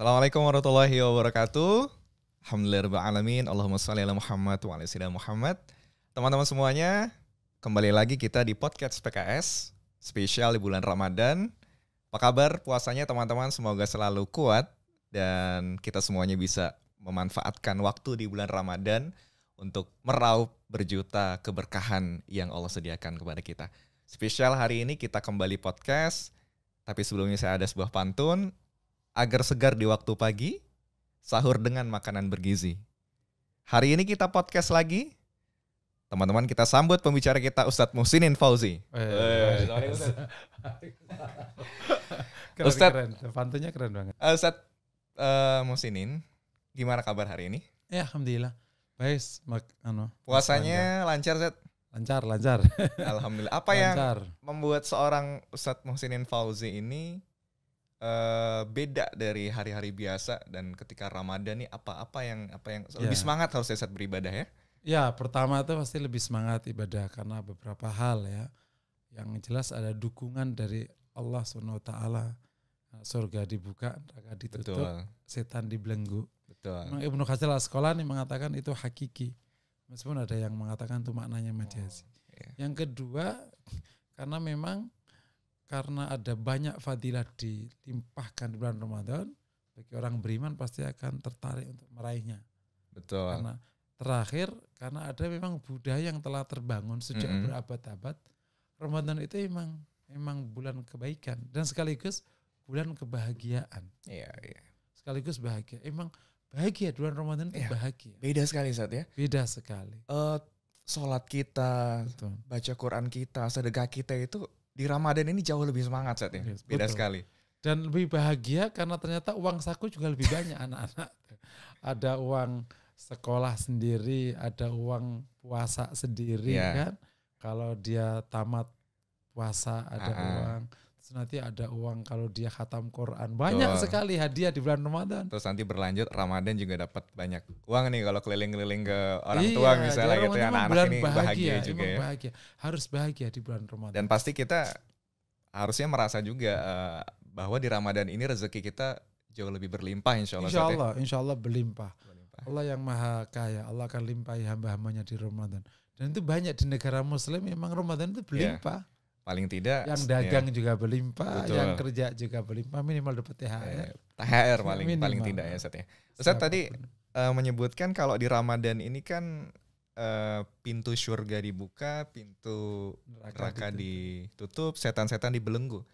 Assalamualaikum warahmatullahi wabarakatuh. Alhamdulillah alamin. Allahumma sholli ala Muhammad wa ala Muhammad. Teman-teman semuanya, kembali lagi kita di podcast PKS spesial di bulan Ramadan. Apa kabar puasanya teman-teman? Semoga selalu kuat dan kita semuanya bisa memanfaatkan waktu di bulan Ramadan untuk meraup berjuta keberkahan yang Allah sediakan kepada kita. Spesial hari ini kita kembali podcast, tapi sebelumnya saya ada sebuah pantun agar segar di waktu pagi, sahur dengan makanan bergizi. Hari ini kita podcast lagi. Teman-teman kita sambut pembicara kita Ustadz Musinin Fauzi. Eh, eh, Ustadz, pantunya keren banget. Eh, Ustadz uh, Musinin, gimana kabar hari ini? Ya, alhamdulillah. Baik, anu, puasanya lancar, Zat? Lancar, lancar. Alhamdulillah. Apa lancar. yang membuat seorang Ustadz Musinin Fauzi ini uh, beda dari hari-hari biasa dan ketika Ramadan nih apa-apa yang apa yang yeah. lebih semangat harus saya saat beribadah ya? Ya, pertama itu pasti lebih semangat ibadah karena beberapa hal ya. Yang jelas ada dukungan dari Allah Subhanahu wa taala. Nah, surga dibuka, neraka ditutup, Betul. setan dibelenggu. Betul. Memang Ibnu Khazal sekolah nih mengatakan itu hakiki. Meskipun ada yang mengatakan itu maknanya majaz. Oh, yeah. Yang kedua karena memang karena ada banyak fadilah dilimpahkan di bulan Ramadan, bagi orang beriman pasti akan tertarik untuk meraihnya. Betul. Karena terakhir karena ada memang budaya yang telah terbangun sejak mm -hmm. berabad-abad. Ramadan itu emang emang bulan kebaikan dan sekaligus bulan kebahagiaan. Iya, iya. Sekaligus bahagia. Emang bahagia bulan Ramadan itu iya, bahagia. Beda sekali saat ya. Beda sekali. Uh, Sholat kita, Betul. baca Quran kita, sedekah kita itu di Ramadan ini jauh lebih semangat saat ya. ini. Yes, Beda sekali. Dan lebih bahagia karena ternyata uang saku juga lebih banyak anak-anak. Ada uang sekolah sendiri, ada uang puasa sendiri yeah. kan. Kalau dia tamat puasa ada uh -huh. uang nanti ada uang kalau dia khatam Quran banyak Tuh. sekali hadiah di bulan Ramadan terus nanti berlanjut Ramadan juga dapat banyak uang nih kalau keliling-keliling ke orang iya, tua misalnya gitu ya anak-anak ini bahagia, bahagia juga ya bahagia harus bahagia di bulan Ramadan dan pasti kita harusnya merasa juga eh, bahwa di Ramadan ini rezeki kita jauh lebih berlimpah insya Allah insya ya. Allah, insya Allah berlimpah. berlimpah Allah yang maha kaya Allah akan limpahi hamba-hambanya di Ramadan dan itu banyak di negara muslim memang Ramadan itu iya. berlimpah yeah paling tidak yang ya. dagang ya. juga berlimpah, Betul. yang kerja juga berlimpah, minimal dapat THR. Eh, THR paling minimal. paling tidak ya Ustaz ya. Ustaz tadi uh, menyebutkan kalau di Ramadan ini kan eh, pintu surga dibuka, pintu neraka, neraka ditutup, setan-setan dibelenggu.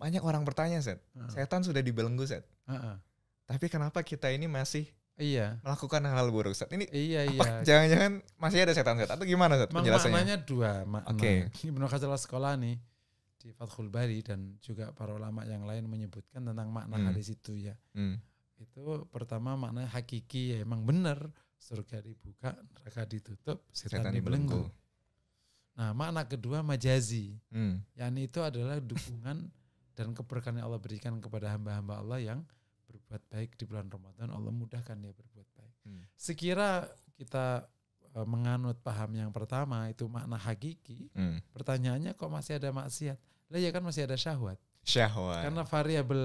Banyak orang bertanya, Set. Uh Setan sudah dibelenggu, Set. Uh Tapi kenapa kita ini masih Iya. Melakukan hal buruk Set. Ini iya iya. Jangan-jangan masih ada setan-setan atau gimana set, penjelasannya? Maknanya dua, makna. Oke. Okay. Ibnu sekolah nih di Fathul Bari dan juga para ulama yang lain menyebutkan tentang makna hmm. hadis itu ya. Hmm. Itu pertama makna hakiki ya emang benar surga dibuka, neraka ditutup, setan, setan dibelenggu. Nah, makna kedua majazi. Hmm. Yang itu adalah dukungan dan keberkahan yang Allah berikan kepada hamba-hamba Allah yang berbuat baik di bulan Ramadan, Allah mudahkan dia berbuat baik. Hmm. Sekira kita e, menganut paham yang pertama itu makna hakiki, hmm. pertanyaannya kok masih ada maksiat? Lah ya kan masih ada syahwat. Syahwat. Karena variabel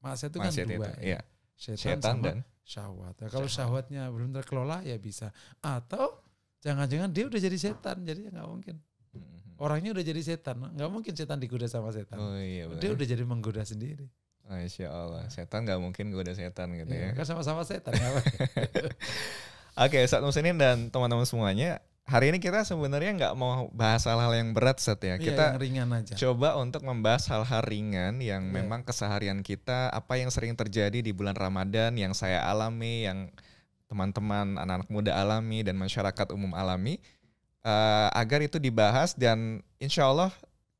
maksiat itu kan maksiat kan dua itu, ya. Iya. Setan, Setan dan syahwat. Nah, kalau syahwat. syahwatnya belum terkelola ya bisa. Atau jangan-jangan dia udah jadi setan, jadi ya nggak mungkin. Hmm. Orangnya udah jadi setan, nggak mungkin setan digoda sama setan. Oh, iya dia udah jadi menggoda sendiri. Masya Allah. Nah. Setan gak mungkin gue udah setan gitu iya, ya. Kan sama-sama setan. Oke, saat musim ini dan teman-teman semuanya, hari ini kita sebenarnya gak mau bahas hal-hal yang berat set ya. Iya, kita yang ringan aja. Coba untuk membahas hal-hal ringan yang ya. memang keseharian kita, apa yang sering terjadi di bulan Ramadan yang saya alami, yang teman-teman anak-anak muda alami dan masyarakat umum alami uh, agar itu dibahas dan insya Allah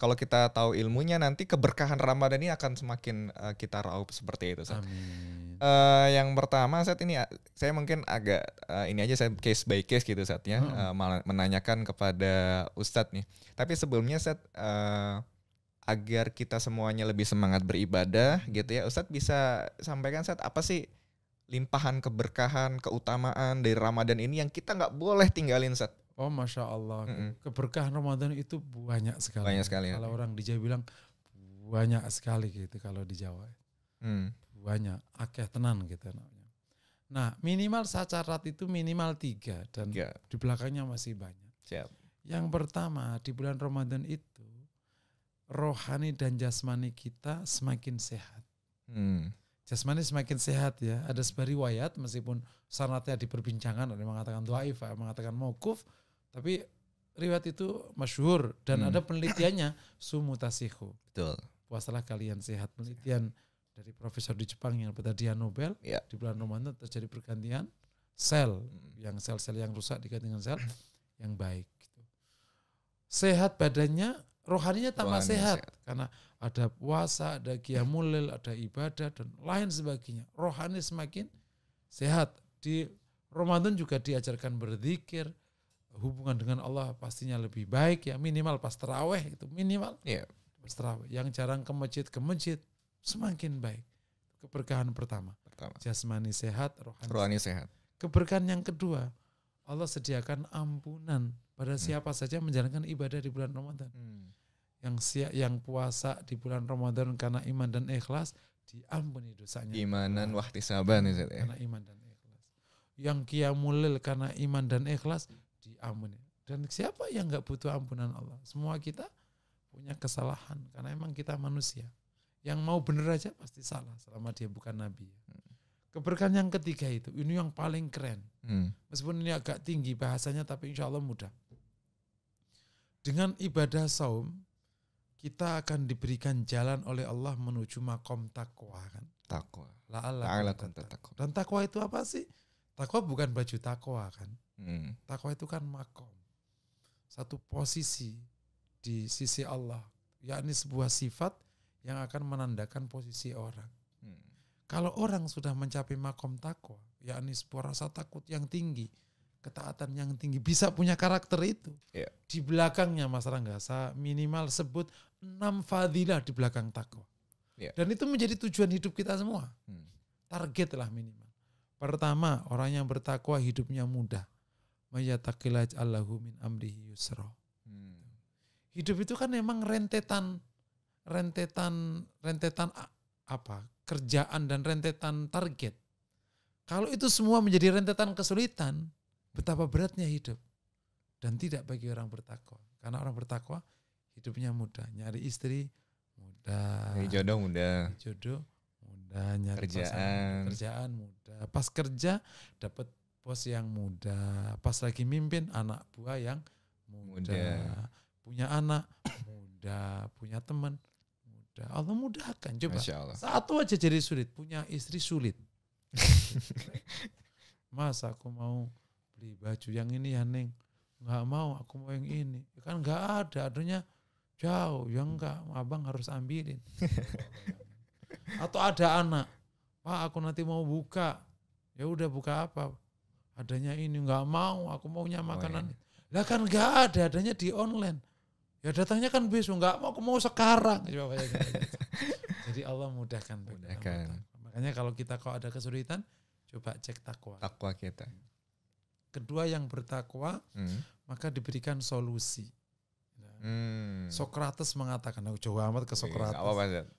kalau kita tahu ilmunya nanti keberkahan Ramadan ini akan semakin uh, kita raup seperti itu. Amin. Uh, yang pertama saat ini eh, saya mungkin agak uh, ini aja saya case by case gitu saatnya hmm. uh, menanyakan kepada Ustadz nih. Tapi sebelumnya saat uh, agar kita semuanya lebih semangat beribadah gitu ya Ustadz bisa sampaikan saat apa sih limpahan keberkahan keutamaan dari Ramadan ini yang kita nggak boleh tinggalin set? Oh masya Allah, mm -hmm. keberkahan Ramadan itu banyak sekali. Banyak sekali. Ya. Kalau ya. orang di Jawa bilang banyak sekali gitu kalau di Jawa. Mm. Banyak, akeh tenan gitu namanya. Nah minimal sacarat itu minimal tiga dan yeah. di belakangnya masih banyak. Siap. Yang pertama di bulan Ramadan itu rohani dan jasmani kita semakin sehat. Mm jasmani semakin sehat ya. Ada sebuah riwayat meskipun sanatnya diperbincangkan ada yang mengatakan dhaif, ada mengatakan mauquf, tapi riwayat itu masyhur dan hmm. ada penelitiannya sumutasihu. Betul. Puasalah kalian sehat. Penelitian dari profesor di Jepang yang dapat Nobel ya. di bulan Ramadan terjadi pergantian sel hmm. yang sel-sel yang rusak diganti dengan sel yang baik gitu. Sehat badannya, rohaninya tambah sehat, sehat karena ada puasa, ada kiamulil, ada ibadah dan lain sebagainya. Rohani semakin sehat. Di Ramadan juga diajarkan berzikir, hubungan dengan Allah pastinya lebih baik ya minimal pas terawih itu minimal yeah. pas terawih. yang jarang ke masjid ke masjid semakin baik keberkahan pertama pertama jasmani sehat rohani, rohani sehat. sehat keberkahan yang kedua Allah sediakan ampunan pada hmm. siapa saja menjalankan ibadah di bulan Ramadan hmm yang siap yang puasa di bulan Ramadan karena iman dan ikhlas diampuni dosanya. Imanan wahdi saban ya. Karena iman dan ikhlas. Yang kiamulil karena iman dan ikhlas diampuni. Dan siapa yang nggak butuh ampunan Allah? Semua kita punya kesalahan karena emang kita manusia. Yang mau bener aja pasti salah selama dia bukan nabi. Keberkahan yang ketiga itu, ini yang paling keren. Hmm. Meskipun ini agak tinggi bahasanya tapi insya Allah mudah. Dengan ibadah saum, kita akan diberikan jalan oleh Allah menuju makom takwa kan. Takwa. La'alakum tatakwa. Dan takwa itu apa sih? Takwa bukan baju takwa kan. Hmm. Takwa itu kan makom. Satu posisi di sisi Allah, yakni sebuah sifat yang akan menandakan posisi orang. Hmm. Kalau orang sudah mencapai makom takwa, yakni sebuah rasa takut yang tinggi, ketaatan yang tinggi bisa punya karakter itu. Yeah. Di belakangnya Mas Ranggasa minimal sebut enam fadilah di belakang takwa. Yeah. Dan itu menjadi tujuan hidup kita semua. Hmm. Target lah minimal. Pertama, orang yang bertakwa hidupnya mudah. Mayatakilaj Allahu min Hmm. Hidup itu kan memang rentetan rentetan rentetan apa? kerjaan dan rentetan target. Kalau itu semua menjadi rentetan kesulitan, betapa beratnya hidup dan tidak bagi orang bertakwa. Karena orang bertakwa hidupnya mudah, nyari istri mudah, nyari jodoh mudah, nyari jodoh mudah, nyari kerjaan, pasangan, kerjaan mudah, pas kerja dapat bos yang muda, pas lagi mimpin anak buah yang muda, muda. punya anak muda, punya teman muda, Allah mudahkan coba Allah. satu aja jadi sulit, punya istri sulit. Mas aku mau beli baju yang ini ya Neng, nggak mau aku mau yang ini, kan nggak ada adanya jauh ya enggak abang harus ambilin atau ada anak pak aku nanti mau buka ya udah buka apa adanya ini nggak mau aku maunya oh, makanan oh, ya. lah kan nggak ada adanya di online ya datangnya kan besok nggak mau aku mau sekarang ya, gitu. jadi Allah mudahkan mudahkan makanya kalau kita kok ada kesulitan coba cek takwa takwa kita kedua yang bertakwa hmm. maka diberikan solusi Hmm. Socrates mengatakan, aku jauh amat ke iya, Sokrates.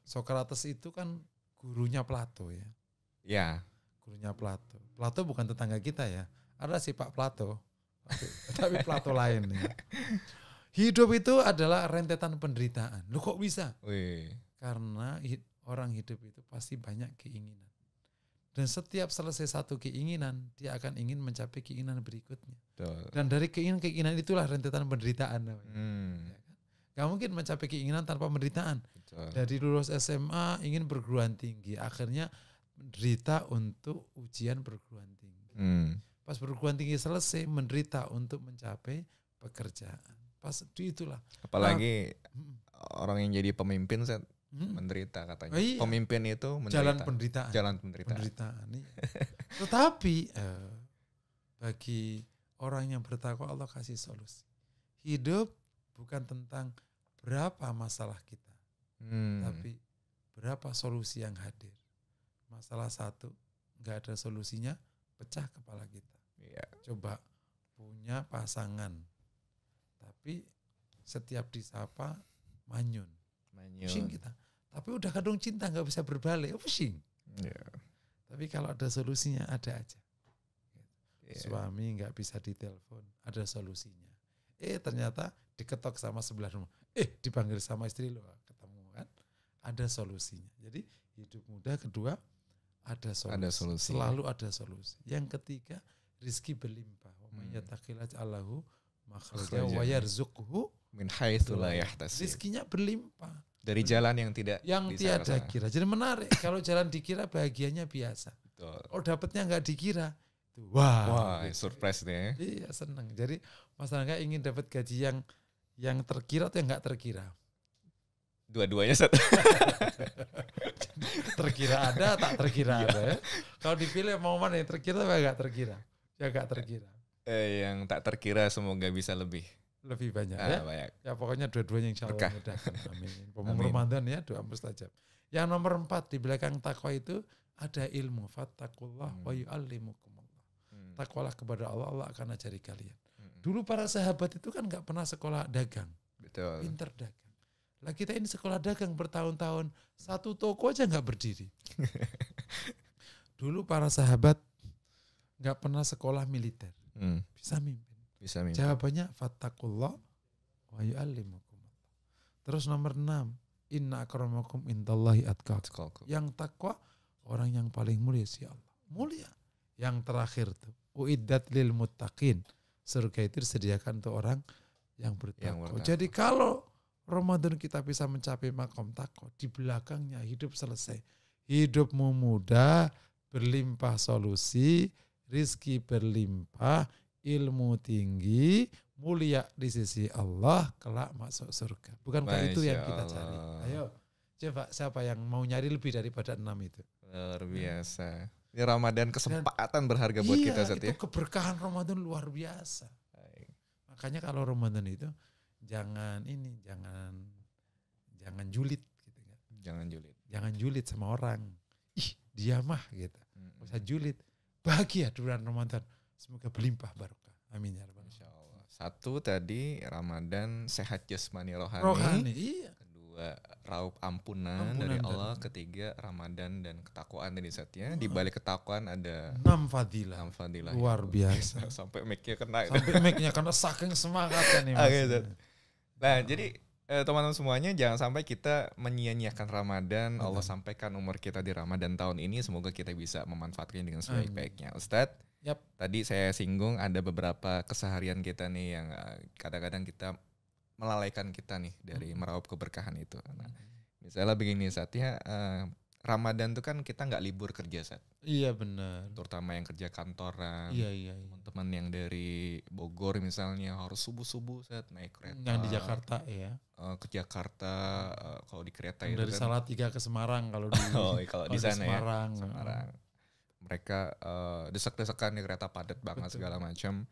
Sokrates itu kan gurunya Plato ya. Ya. Gurunya Plato. Plato bukan tetangga kita ya. Ada si Pak Plato, tapi, tapi Plato lain. Ya. Hidup itu adalah rentetan penderitaan. Lu kok bisa? Wih. Karena orang hidup itu pasti banyak keinginan. Dan setiap selesai satu keinginan, dia akan ingin mencapai keinginan berikutnya. Betul. Dan dari keinginan-keinginan itulah rentetan penderitaan namanya. Hmm. Ya kan? Gak mungkin mencapai keinginan tanpa penderitaan. Dari lulus SMA ingin perguruan tinggi, akhirnya menderita untuk ujian perguruan tinggi. Hmm. Pas perguruan tinggi selesai, menderita untuk mencapai pekerjaan. Pas itu itulah. Apalagi nah, orang yang jadi pemimpin, set hmm. menderita katanya. Oh, iya. Pemimpin itu menderita. Jalan penderitaan. Jalan penderitaan. Penderitaan. Iya. Tetapi eh, bagi orang yang bertakwa Allah kasih solusi. Hidup bukan tentang berapa masalah kita, hmm. tapi berapa solusi yang hadir. Masalah satu nggak ada solusinya, pecah kepala kita. Yeah. Coba punya pasangan, tapi setiap disapa manyun Pusing kita. Tapi udah kadung cinta nggak bisa berbalik, oh, pusing. Yeah. Tapi kalau ada solusinya ada aja. Yeah. Suami nggak bisa ditelepon, ada solusinya. Eh ternyata diketok sama sebelah rumah. Eh dipanggil sama istri lo, ketemu kan? Ada solusinya. Jadi hidup muda kedua ada solusi. Ada solusi. Selalu ada solusi. Yang ketiga rizki berlimpah. Hmm. may Allahu makhluknya wa yarzuqhu min ya yahtasib. Rizkinya berlimpah. Dari jalan yang tidak yang tiada kira. Jadi menarik kalau jalan dikira bahagianya biasa. Betul. Oh dapatnya nggak dikira. Wah, Wah surprise nih. Ya. Iya seneng. Jadi masyarakat ingin dapat gaji yang yang terkira atau yang nggak terkira. Dua-duanya satu. terkira ada tak terkira ada ya. Kalau dipilih mau mana yang terkira atau nggak terkira? Ya nggak terkira. Eh, yang tak terkira semoga bisa lebih lebih banyak ah, ya. Banyak. Ya pokoknya dua-duanya yang Allah mudahkan. Amin. Pemum Ramadan ya doa mustajab. Yang nomor empat di belakang takwa itu ada ilmu. Fattakullah hmm. wa yu'allimukumullah. Hmm. Takwalah kepada Allah, Allah akan ajari kalian. Hmm. Dulu para sahabat itu kan nggak pernah sekolah dagang. Betul. Pinter dagang. Lah kita ini sekolah dagang bertahun-tahun, satu toko aja nggak berdiri. Dulu para sahabat nggak pernah sekolah militer. Hmm. Bisa mimpi. Bisa mimpi. Jawabannya fattakullah wa yu'allimukumullah. Terus nomor enam, inna akramakum indallahi atqakum. Yang takwa orang yang paling mulia si Allah. Mulia. Yang terakhir tuh uiddat lil muttaqin. Surga itu disediakan untuk orang yang bertakwa. Yang bertakwa. Jadi kalau Ramadan kita bisa mencapai makom takwa, di belakangnya hidup selesai. Hidupmu mudah, berlimpah solusi, rizki berlimpah, ilmu tinggi mulia di sisi Allah kelak masuk surga. bukan Masya itu yang kita cari? Ayo, coba siapa yang mau nyari lebih daripada enam itu? Luar biasa. Ini Ramadan kesempatan Dan, berharga buat iya, kita setiap itu ya. keberkahan Ramadan luar biasa. Baik. Makanya kalau Ramadan itu jangan ini, jangan jangan julid gitu kan. Jangan julid. Jangan julid sama orang. Ih, dia mah gitu. Usah julid. Bahagia duran Ramadan Semoga berlimpah barokah. Amin ya rabbal alamin. Satu tadi Ramadan sehat jasmani rohani. rohani iya. Kedua raup ampunan, ampunan dari Allah. Dan Ketiga Ramadan dan ketakwaan dari saatnya. Ah. Di balik ketakwaan ada enam fadilah. Enam fadilah. Luar itu. biasa. Sampai mic-nya kena. Sampai mic-nya kena saking semangatnya nih. Okay, nah, oh. jadi eh, teman-teman semuanya jangan sampai kita menyia-nyiakan Ramadan. Allah sampaikan umur kita di Ramadan tahun ini semoga kita bisa memanfaatkannya dengan sebaik-baiknya. Ustadz Yep. Tadi saya singgung ada beberapa keseharian kita nih yang eh, kadang-kadang kita melalaikan kita nih dari meraup keberkahan itu. Nah, misalnya begini saatnya uh, eh, Ramadan tuh kan kita nggak libur kerja saat. Iya benar. Terutama yang kerja kantoran. Iya iya. teman iya. Teman-teman yang dari Bogor misalnya harus subuh subuh saat naik kereta. Yang di Jakarta ya. Eh, ke Jakarta kalau di kereta yang itu dari kan. Salatiga ke Semarang kalau oh, iya, di. oh kalau di sana Semarang. Ya, Semarang mereka uh, desek-desekan di kereta padat banget Betul. segala macam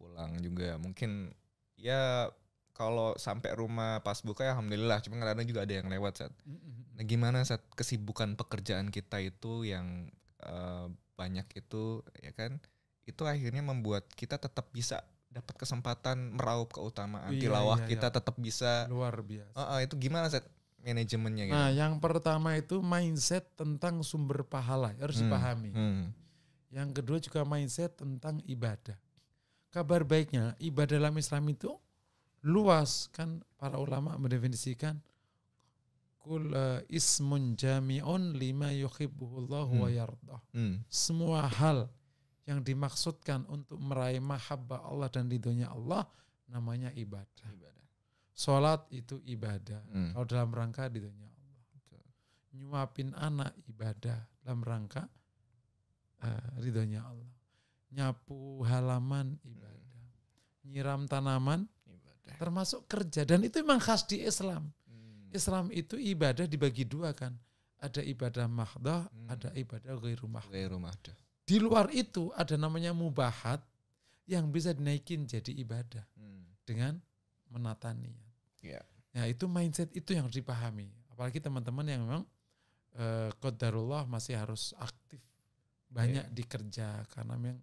pulang juga mungkin ya kalau sampai rumah pas buka ya alhamdulillah cuma kadang juga ada yang lewat saat nah gimana saat kesibukan pekerjaan kita itu yang uh, banyak itu ya kan itu akhirnya membuat kita tetap bisa dapat kesempatan meraup keutamaan iya, tilawah iya, kita iya. tetap bisa luar biasa uh, uh, itu gimana saat manajemennya gitu. Nah, yang pertama itu mindset tentang sumber pahala harus hmm. dipahami. Hmm. Yang kedua juga mindset tentang ibadah. Kabar baiknya ibadah dalam Islam itu luas kan para ulama mendefinisikan kul e, ismun jami'un lima yuhibbuhullahu wa hmm. yardah. Hmm. Semua hal yang dimaksudkan untuk meraih mahabbah Allah dan ridhonya Allah namanya ibadah. ibadah. Sholat itu ibadah. Hmm. Kalau dalam rangka ditanya Allah. Nyuapin anak ibadah dalam rangka uh, ridhonya Allah. Nyapu halaman ibadah. Hmm. Nyiram tanaman ibadah. Termasuk kerja dan itu memang khas di Islam. Hmm. Islam itu ibadah dibagi dua kan. Ada ibadah mahdah, hmm. ada ibadah ghairu mahdah. mahdah. Di luar itu ada namanya mubahat yang bisa dinaikin jadi ibadah. Hmm. Dengan menata niat. ya, nah itu mindset itu yang harus dipahami. Apalagi teman-teman yang memang eh, kodarullah masih harus aktif banyak yeah. dikerja karena memang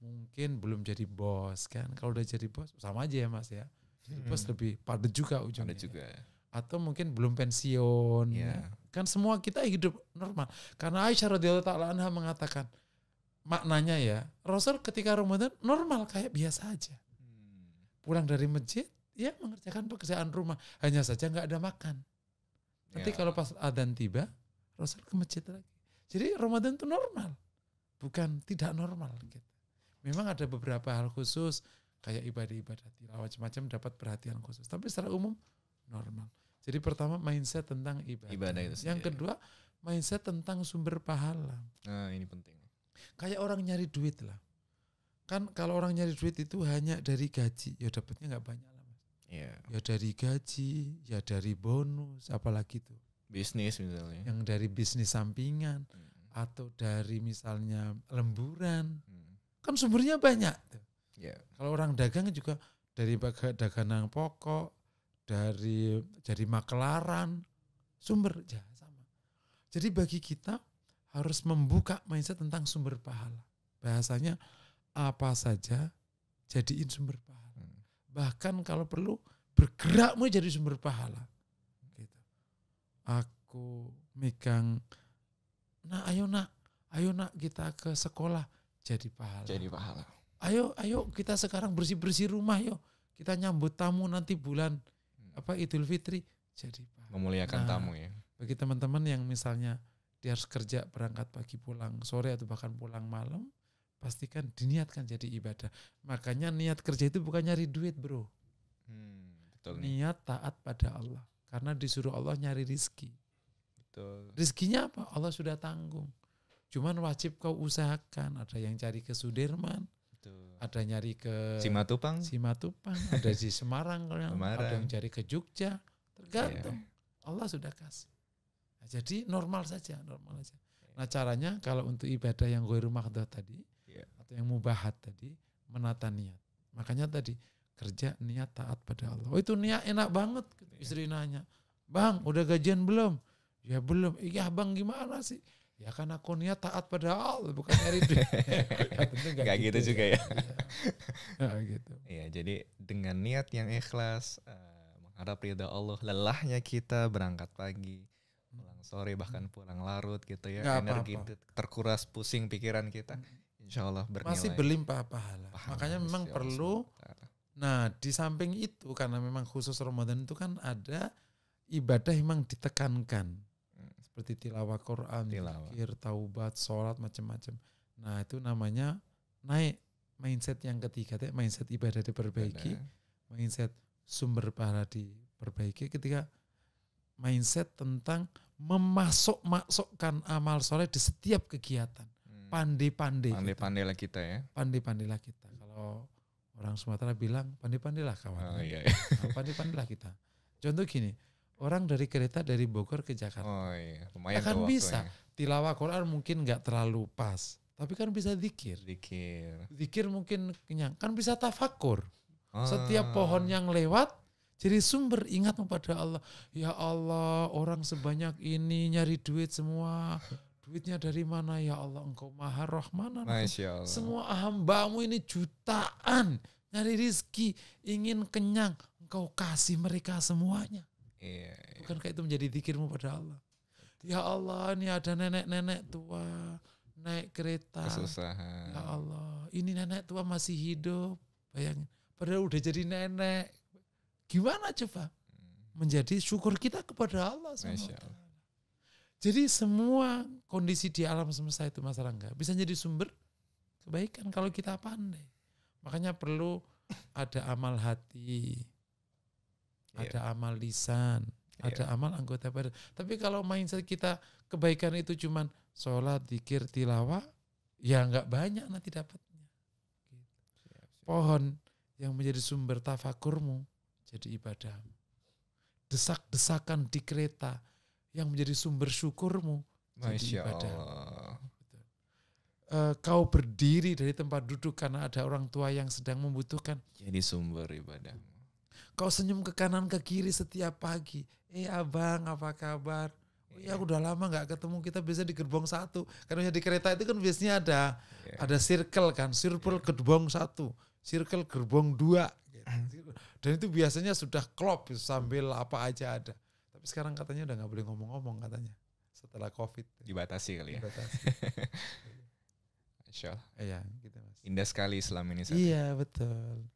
mungkin belum jadi bos kan. Kalau udah jadi bos sama aja ya mas ya. Jadi hmm. bos lebih padat juga ujungnya. Padat juga. Ya. Atau mungkin belum pensiun. Ya. Kan semua kita hidup normal. Karena Aisyah radhiyallahu taala anha mengatakan maknanya ya Rasul ketika Ramadan normal kayak biasa aja. Hmm. Pulang dari masjid ya mengerjakan pekerjaan rumah hanya saja nggak ada makan nanti ya. kalau pas adzan tiba Rasul ke masjid lagi jadi Ramadan itu normal bukan tidak normal gitu memang ada beberapa hal khusus kayak ibadah-ibadah tilawah macam-macam dapat perhatian khusus tapi secara umum normal jadi pertama mindset tentang ibadah, ibadah itu yang kedua mindset tentang sumber pahala nah ini penting kayak orang nyari duit lah kan kalau orang nyari duit itu hanya dari gaji ya dapatnya nggak banyak Yeah. Ya dari gaji, ya dari bonus, apalagi itu Bisnis misalnya. Yang dari bisnis sampingan hmm. atau dari misalnya lemburan. Hmm. Kan sumbernya banyak tuh. Yeah. Kalau orang dagang juga dari dagangan pokok, dari jadi makelaran, sumber ya sama. Jadi bagi kita harus membuka mindset tentang sumber pahala. Bahasanya apa saja jadiin sumber pahala bahkan kalau perlu bergerakmu jadi sumber pahala. Gitu. Aku megang, nah ayo nak, ayo nak kita ke sekolah jadi pahala. Jadi pahala. Ayo, ayo kita sekarang bersih bersih rumah yuk. Kita nyambut tamu nanti bulan hmm. apa Idul Fitri jadi pahala. Memuliakan nah, tamu ya. Bagi teman-teman yang misalnya dia harus kerja berangkat pagi pulang sore atau bahkan pulang malam, pastikan diniatkan jadi ibadah. Makanya niat kerja itu bukan nyari duit, bro. Hmm, betul nih. Niat taat pada Allah. Karena disuruh Allah nyari rizki. Betul. Rizkinya apa? Allah sudah tanggung. Cuman wajib kau usahakan. Ada yang cari ke Sudirman, Betul. ada nyari ke Simatupang, Simatupang, ada di Semarang, Semarang, ada yang cari ke Jogja. Tergantung. Yeah. Allah sudah kasih. Nah, jadi normal saja, normal saja. Iya. Nah caranya kalau untuk ibadah yang gue rumah tadi, atau yang mubahat tadi menata niat. Makanya tadi kerja niat taat pada Allah. Oh itu niat enak banget. Iya. Istri nanya, bang udah gajian belum? Ya belum. Iya bang gimana sih? Ya kan aku niat taat pada Allah bukan nyari duit. gak, gitu, gitu ya. juga ya. ya. Nah, gitu. Ya jadi dengan niat yang ikhlas uh, mengharap ridha Allah, lelahnya kita berangkat pagi, pulang sore bahkan hmm. pulang larut gitu ya, gak energi apa -apa. terkuras pusing pikiran kita. Hmm. Insya Allah bernilai. Masih berlimpah pahala. pahala Makanya memang perlu. Nah di samping itu karena memang khusus Ramadan itu kan ada ibadah memang ditekankan. Hmm. Seperti tilawah Quran, tilawah. Fikir, taubat, sholat, macam-macam. Nah itu namanya naik mindset yang ketiga. Mindset ibadah diperbaiki. Ibadah. Mindset sumber pahala diperbaiki ketika mindset tentang memasuk-masukkan amal soleh di setiap kegiatan pandai-pandai. Pandai-pandailah kita. kita ya. Pandai-pandailah kita. Kalau orang Sumatera bilang pandai-pandailah kawan. Oh, ya. iya, iya. Nah, pandai-pandailah kita. Contoh gini, orang dari kereta dari Bogor ke Jakarta. Oh iya, lumayan kan bisa. Tilawah Quran mungkin nggak terlalu pas, tapi kan bisa dikir. Dikir. Dikir mungkin kenyang, kan bisa tafakur. Oh. Setiap pohon yang lewat jadi sumber ingat kepada Allah. Ya Allah, orang sebanyak ini nyari duit semua. Duitnya dari mana ya Allah? Engkau maha rahmanan. Semua hambamu ini jutaan. Nyari rizki, ingin kenyang. Engkau kasih mereka semuanya. Iya, iya. bukan Bukankah itu menjadi pikirmu pada Allah? Ya Allah, ini ada nenek-nenek tua naik kereta. Kesusahan. Ya Allah, ini nenek tua masih hidup. Bayangin, padahal udah jadi nenek. Gimana coba? Hmm. Menjadi syukur kita kepada Allah semua. Jadi semua kondisi di alam semesta itu Mas Rangga bisa jadi sumber kebaikan kalau kita pandai. Makanya perlu ada amal hati, yeah. ada amal lisan, yeah. ada amal anggota badan. Tapi kalau mindset kita kebaikan itu cuman sholat, dikir, tilawah, ya nggak banyak nanti dapatnya. Pohon yang menjadi sumber tafakurmu jadi ibadah, Desak-desakan di kereta yang menjadi sumber syukurmu. Masya ibadah. Allah. Eh, kau berdiri dari tempat duduk karena ada orang tua yang sedang membutuhkan. Jadi sumber ibadah. Kau senyum ke kanan ke kiri setiap pagi. Eh abang apa kabar? Oh, ya aku iya. udah lama nggak ketemu kita biasa di gerbong satu karena di kereta itu kan biasanya ada yeah. ada circle kan circle yeah. gerbong satu circle gerbong dua iya. dan itu biasanya sudah klop sambil apa aja ada tapi sekarang katanya udah nggak boleh ngomong-ngomong katanya setelah COVID. Dibatasi kali ya. Dibatasi. Iya, gitu mas. Indah sekali Islam ini. Saatnya. Iya betul.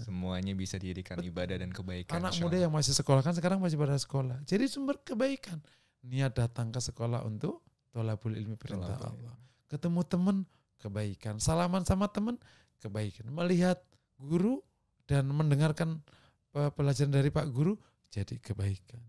Semuanya bisa dijadikan betul. ibadah dan kebaikan. Anak muda yang masih sekolah kan sekarang masih pada sekolah. Jadi sumber kebaikan. Niat datang ke sekolah untuk tolabul ilmi perintah Tolabul. Allah. Ketemu teman kebaikan. Salaman sama teman kebaikan. Melihat guru dan mendengarkan pelajaran dari Pak Guru jadi kebaikan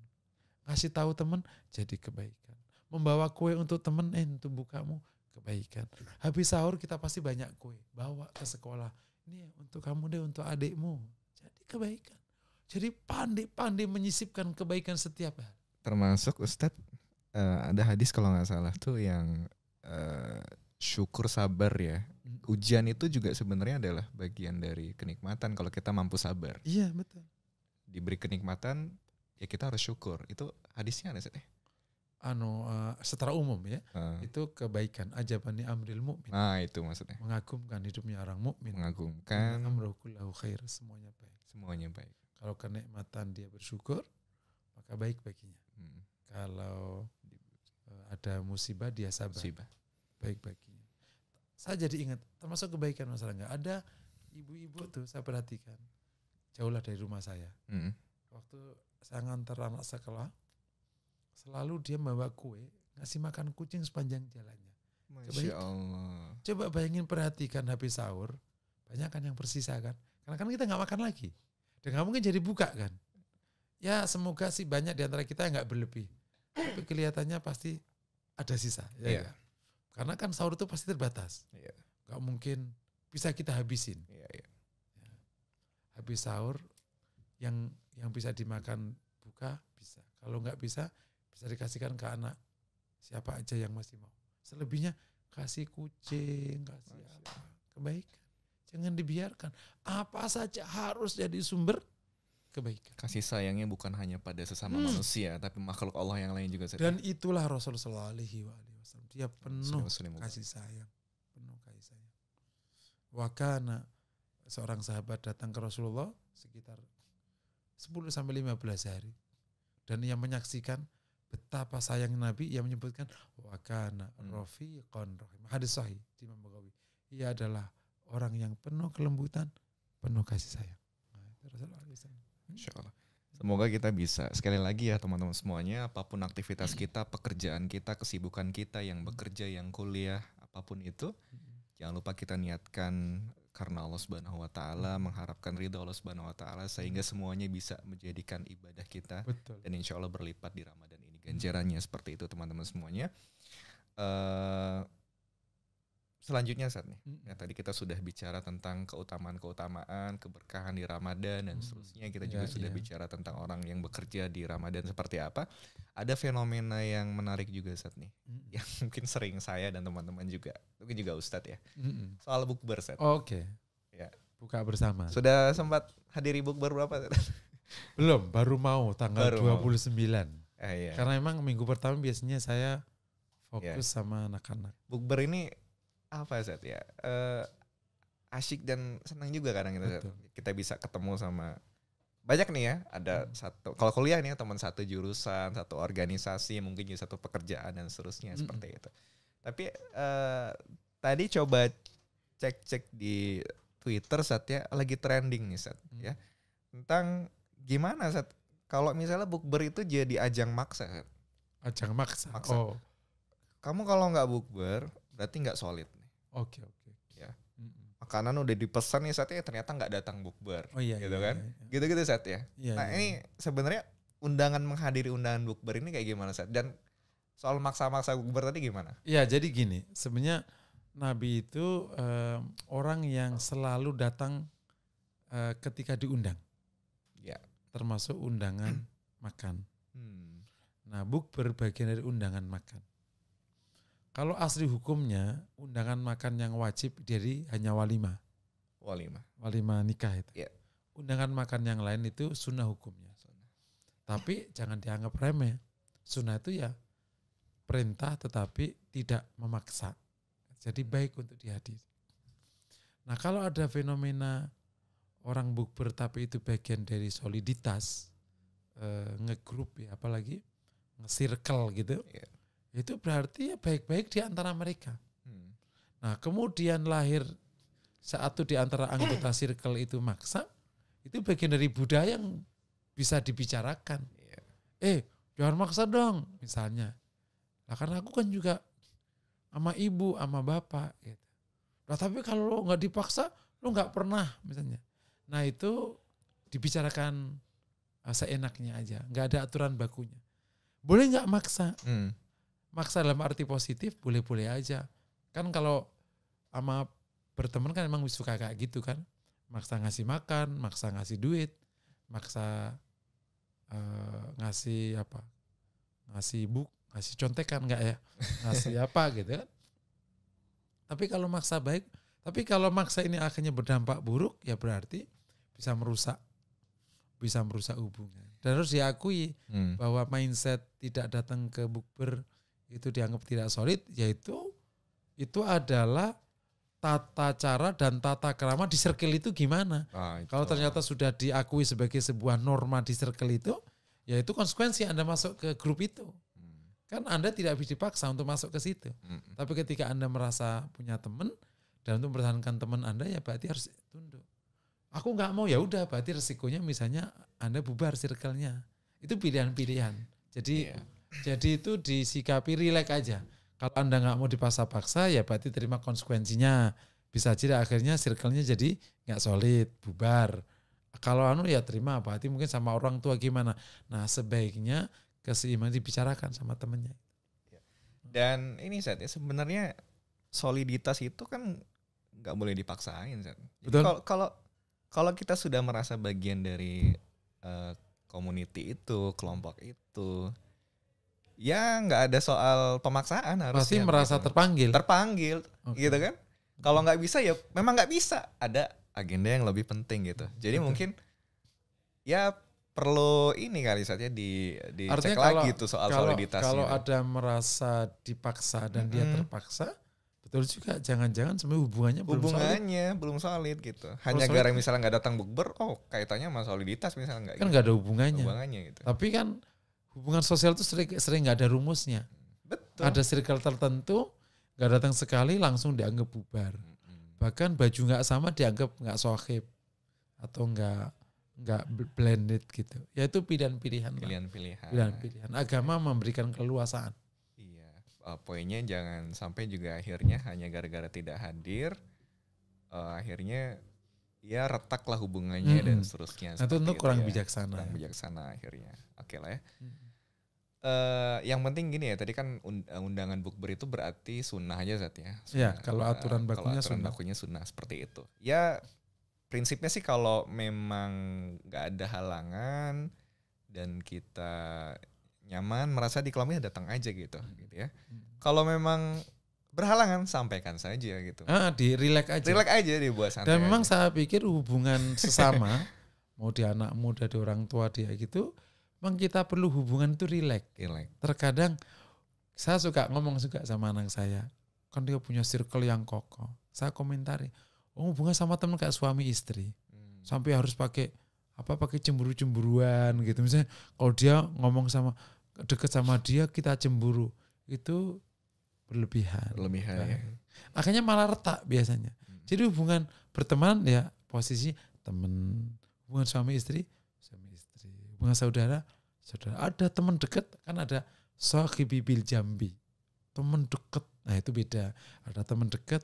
ngasih tahu temen jadi kebaikan membawa kue untuk temen eh untuk bukamu kebaikan habis sahur kita pasti banyak kue bawa ke sekolah ini untuk kamu deh untuk adikmu jadi kebaikan jadi pandai-pandai menyisipkan kebaikan setiap hari termasuk Ustadz uh, ada hadis kalau nggak salah tuh yang uh, syukur sabar ya ujian itu juga sebenarnya adalah bagian dari kenikmatan kalau kita mampu sabar iya betul diberi kenikmatan ya kita harus syukur. Itu hadisnya ada sih. Anu uh, eh, setara umum ya, uh. itu kebaikan ajabani amril mukmin. Nah, itu maksudnya. Mengagumkan hidupnya orang mukmin. Mengagumkan. Amrukullahu khair, semuanya baik. Semuanya baik. Kalau kenikmatan dia bersyukur, maka baik baginya. Hmm. Kalau uh, ada musibah dia sabar. Musibah. Baik baginya. Saya jadi ingat termasuk kebaikan masalah nggak ada ibu-ibu tuh saya perhatikan jauhlah dari rumah saya. Hmm. Waktu saya ngantar anak sekolah selalu dia membawa kue ngasih makan kucing sepanjang jalannya Masya coba, Allah. coba bayangin perhatikan habis sahur banyak kan yang bersisa kan karena kan kita nggak makan lagi dan nggak mungkin jadi buka kan ya semoga sih banyak diantara kita yang nggak berlebih tapi kelihatannya pasti ada sisa ya iya. ya? karena kan sahur itu pasti terbatas nggak iya. nggak mungkin bisa kita habisin Iya yeah. habis sahur yang yang bisa dimakan buka bisa. Kalau nggak bisa bisa dikasihkan ke anak siapa aja yang masih mau. Selebihnya kasih kucing, kasih apa. Kebaikan. Jangan dibiarkan. Apa saja harus jadi sumber kebaikan. Kasih sayangnya bukan hanya pada sesama hmm. manusia, tapi makhluk Allah yang lain juga. Dan itulah Rasulullah Alaihi Wasallam. Dia penuh Muslim. kasih sayang, penuh kasih sayang. Wakana seorang sahabat datang ke Rasulullah sekitar 10 sampai 15 hari. Dan yang menyaksikan betapa sayang Nabi yang menyebutkan wakana hmm. rafiqan rahim. Hadis sahih di Imam Bukhari. Ia adalah orang yang penuh kelembutan, penuh kasih sayang. Nah, Insya Semoga kita bisa. Sekali lagi ya teman-teman semuanya, apapun aktivitas hmm. kita, pekerjaan kita, kesibukan kita yang hmm. bekerja, yang kuliah, apapun itu, jangan lupa kita niatkan karena Allah Subhanahu wa taala hmm. mengharapkan ridha Allah Subhanahu wa taala sehingga hmm. semuanya bisa menjadikan ibadah kita Betul. dan insya Allah berlipat di Ramadan ini ganjarannya seperti itu teman-teman semuanya. Uh, selanjutnya saat nih. Hmm. Ya, tadi kita sudah bicara tentang keutamaan-keutamaan, keberkahan di Ramadan dan hmm. seterusnya. Kita ya, juga ya, sudah ya. bicara tentang orang yang bekerja di Ramadan seperti apa. Ada fenomena yang menarik juga saat nih, hmm. yang mungkin sering saya dan teman-teman juga, mungkin juga Ustadz ya. Hmm. Soal bukber set. Oke. okay. Ya. Buka bersama. Sudah sempat hadiri bukber berapa? Belum, baru mau tanggal baru 29. Mau. Eh, iya. Karena emang minggu pertama biasanya saya ya. fokus yeah. sama anak-anak. Bukber ini apa set ya uh, asyik dan senang juga kadang kita kita bisa ketemu sama banyak nih ya ada hmm. satu kalau kuliah nih ya, teman satu jurusan satu organisasi mungkin juga satu pekerjaan dan seterusnya hmm. seperti itu tapi uh, tadi coba cek cek di Twitter saat ya lagi trending nih saat hmm. ya tentang gimana saat kalau misalnya bukber itu jadi ajang maksa ajang maksa, maksa. oh kamu kalau nggak bukber berarti nggak solid Oke okay, oke. Okay. Ya. Makanan udah dipesan nih saatnya ternyata nggak datang bukber. Oh iya. Gitu iya, kan? Iya, iya. Gitu-gitu saat ya. Iya, nah iya. ini iya. sebenarnya undangan menghadiri undangan bukber ini kayak gimana saat dan soal maksa-maksa bukber tadi gimana? Iya jadi gini sebenarnya Nabi itu eh, orang yang selalu datang uh, ketika diundang. Ya. Termasuk undangan hmm. makan. Hmm. Nah bukber bagian dari undangan makan. Kalau asli hukumnya undangan makan yang wajib dari hanya walima. Walima. Walima nikah itu. Yeah. Undangan makan yang lain itu sunnah hukumnya. Sunnah. Tapi jangan dianggap remeh. Sunnah itu ya perintah tetapi tidak memaksa. Jadi baik untuk dihadiri. Nah kalau ada fenomena orang bukber tapi itu bagian dari soliditas, e, ngegrup ya apalagi nge-circle gitu. Yeah itu berarti ya baik-baik di antara mereka. Hmm. Nah, kemudian lahir saat itu di antara anggota circle itu maksa, itu bagian dari budaya yang bisa dibicarakan. Yeah. Eh, jangan maksa dong, misalnya. Nah, karena aku kan juga sama ibu, sama bapak. Gitu. Nah, tapi kalau lo nggak dipaksa, lo nggak pernah, misalnya. Nah, itu dibicarakan eh, seenaknya aja, nggak ada aturan bakunya. Boleh nggak maksa? Hmm maksa dalam arti positif boleh-boleh aja kan kalau sama berteman kan emang suka kayak gitu kan maksa ngasih makan maksa ngasih duit maksa uh, ngasih apa ngasih buk ngasih contekan nggak ya ngasih apa gitu kan tapi kalau maksa baik tapi kalau maksa ini akhirnya berdampak buruk, ya berarti bisa merusak, bisa merusak hubungan. Dan harus diakui hmm. bahwa mindset tidak datang ke bukber itu dianggap tidak solid, yaitu itu adalah tata cara dan tata kerama di circle itu gimana. Ah, itu. Kalau ternyata sudah diakui sebagai sebuah norma di circle itu, yaitu konsekuensi Anda masuk ke grup itu. Hmm. Kan Anda tidak bisa dipaksa untuk masuk ke situ. Hmm. Tapi ketika Anda merasa punya teman dan untuk mempertahankan teman Anda ya berarti harus tunduk. Aku nggak mau ya udah berarti resikonya misalnya Anda bubar circle-nya. Itu pilihan-pilihan. Jadi yeah jadi itu disikapi rileks aja. Kalau Anda nggak mau dipaksa-paksa, ya berarti terima konsekuensinya. Bisa jadi akhirnya circle-nya jadi nggak solid, bubar. Kalau anu ya terima, berarti mungkin sama orang tua gimana. Nah sebaiknya keseimbangan dibicarakan sama temennya. Ya. Dan ini set ya sebenarnya soliditas itu kan nggak boleh dipaksain set. Kalau kalau kalau kita sudah merasa bagian dari uh, community itu, kelompok itu, ya nggak ada soal pemaksaan harus pasti merasa gitu. terpanggil terpanggil okay. gitu kan kalau nggak bisa ya memang nggak bisa ada agenda yang lebih penting gitu jadi Betul. mungkin ya perlu ini kali saatnya di di Artinya lagi kalau, tuh soal kalau, soliditas kalau gitu. ada merasa dipaksa dan hmm. dia terpaksa betul juga jangan-jangan sebenarnya hubungannya hubungannya belum solid, gitu. belum solid gitu hanya solid. gara misalnya nggak datang bukber oh kaitannya sama soliditas misalnya nggak kan gitu. nggak gitu. ada hubungannya hubungannya gitu tapi kan hubungan sosial itu sering sering nggak ada rumusnya. Betul. Ada circle tertentu, nggak datang sekali langsung dianggap bubar. Hmm. Bahkan baju nggak sama dianggap nggak sohib atau nggak nggak blended gitu. Ya itu pilihan-pilihan. Pilihan-pilihan. Pilihan-pilihan. Agama iya. memberikan keluasaan. Iya. Uh, poinnya jangan sampai juga akhirnya hanya gara-gara tidak hadir, uh, akhirnya ya retaklah hubungannya hmm. dan seterusnya. Nah, itu, itu kurang ya. bijaksana. Kurang bijaksana akhirnya. Oke okay lah ya. Hmm uh, yang penting gini ya tadi kan eh, undangan bukber itu berarti sunnah aja zat ya. Iya, sunnah, kalau eh, aturan bakunya kalau aturan sunnah. bakunya sunnah seperti itu. Ya prinsipnya sih kalau memang nggak ada halangan dan kita nyaman merasa di kelamnya datang aja gitu hmm. gitu ya. Hmm. Kalau memang berhalangan sampaikan saja gitu. Ah, di relax aja. Relax aja di buat santai. Dan memang aja. saya pikir hubungan sesama mau di anak muda di orang tua dia gitu Memang kita perlu hubungan itu rileks. Rileks. Terkadang saya suka ngomong suka sama anak saya. Kan dia punya circle yang kokoh. Saya komentari, oh hubungan sama temen kayak suami istri. Hmm. Sampai harus pakai apa pakai cemburu-cemburuan gitu. Misalnya kalau dia ngomong sama deket sama dia kita cemburu. Itu berlebihan. Berlebihan nah, ya. Akhirnya malah retak biasanya. Hmm. Jadi hubungan berteman ya posisi temen, hubungan suami istri, suami istri, hubungan saudara Saudara, ada teman dekat kan ada sahibi bil jambi. Teman dekat. Nah, itu beda. Ada teman dekat,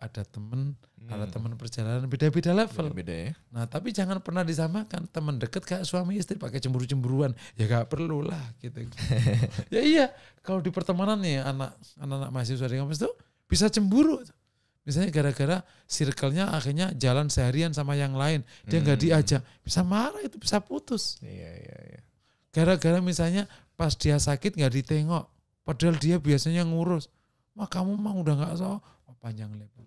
ada teman, hmm. ada teman perjalanan beda-beda level. Beda, ya. Nah, tapi jangan pernah disamakan teman dekat kayak suami istri pakai cemburu-cemburuan. Ya gak perlu lah gitu. ya iya, kalau di pertemanan nih anak anak-anak mahasiswa di kampus tuh bisa cemburu. Misalnya gara-gara circle-nya akhirnya jalan seharian sama yang lain, dia nggak hmm. diajak, bisa marah itu bisa putus. Iya, iya, iya. Gara-gara misalnya pas dia sakit nggak ditengok, padahal dia biasanya ngurus. Mah kamu mah udah nggak so oh, panjang lebar.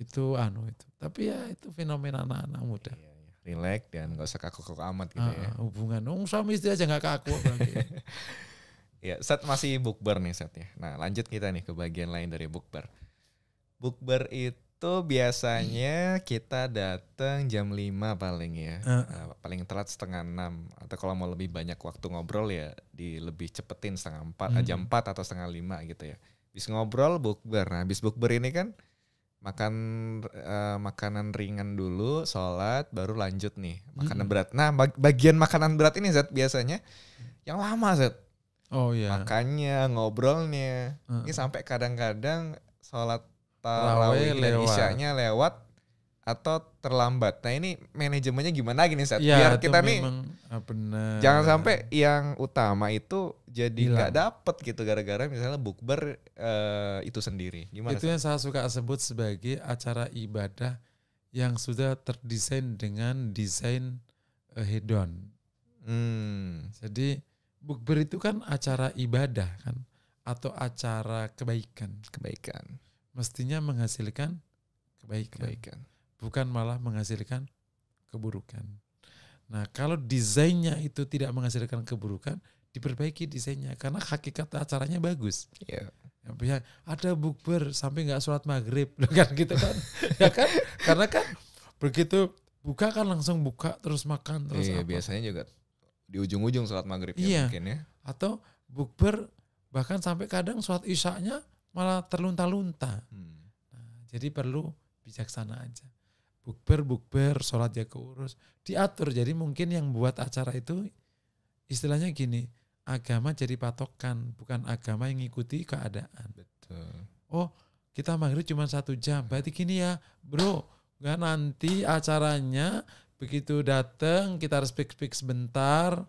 Itu anu itu. Tapi ya itu fenomena anak-anak muda. Iya, iya, Relax dan nggak usah kaku-kaku amat gitu ya. ah, ya. Hubungan, um, suami istri aja nggak kaku ya, set masih bukber nih setnya. Nah lanjut kita nih ke bagian lain dari bukber. Bukber itu itu biasanya kita datang jam 5 paling ya. Uh. Uh, paling telat setengah 6. Atau kalau mau lebih banyak waktu ngobrol ya di lebih cepetin setengah 4, eh, hmm. jam 4 atau setengah 5 gitu ya. Habis ngobrol bukber. Nah, habis bukber ini kan makan uh, makanan ringan dulu, sholat, baru lanjut nih makanan hmm. berat. Nah, bag bagian makanan berat ini Zat biasanya yang lama Zat. Oh iya. Makannya, ngobrolnya. Uh. Ini sampai kadang-kadang sholat tarawih dan isyanya lewat atau terlambat. Nah ini manajemennya gimana gini saat ya, biar kita nih ah, bener. jangan sampai yang utama itu jadi nggak dapet gitu gara-gara misalnya bukber uh, itu sendiri. Gimana? Itu Seth? yang saya suka sebut sebagai acara ibadah yang sudah terdesain dengan desain uh, hedon. Hmm. Jadi bukber itu kan acara ibadah kan atau acara kebaikan. Kebaikan mestinya menghasilkan kebaikan, kebaikan. bukan malah menghasilkan keburukan. Nah, kalau desainnya itu tidak menghasilkan keburukan, diperbaiki desainnya karena hakikat acaranya bagus. Yeah. ada bukber sampai nggak sholat maghrib, kan gitu kan? ya kan? Karena kan begitu buka kan langsung buka terus makan terus. Iya, apa? biasanya juga di ujung-ujung sholat maghrib yeah. ya iya. mungkin ya. Atau bukber bahkan sampai kadang sholat isaknya malah terlunta-lunta. Hmm. Nah, jadi perlu bijaksana aja. Bukber, bukber, sholat ya keurus. Diatur, jadi mungkin yang buat acara itu istilahnya gini, agama jadi patokan, bukan agama yang ngikuti keadaan. Betul. Oh, kita maghrib cuma satu jam, berarti gini ya, bro, nggak nanti acaranya begitu datang kita harus pik sebentar,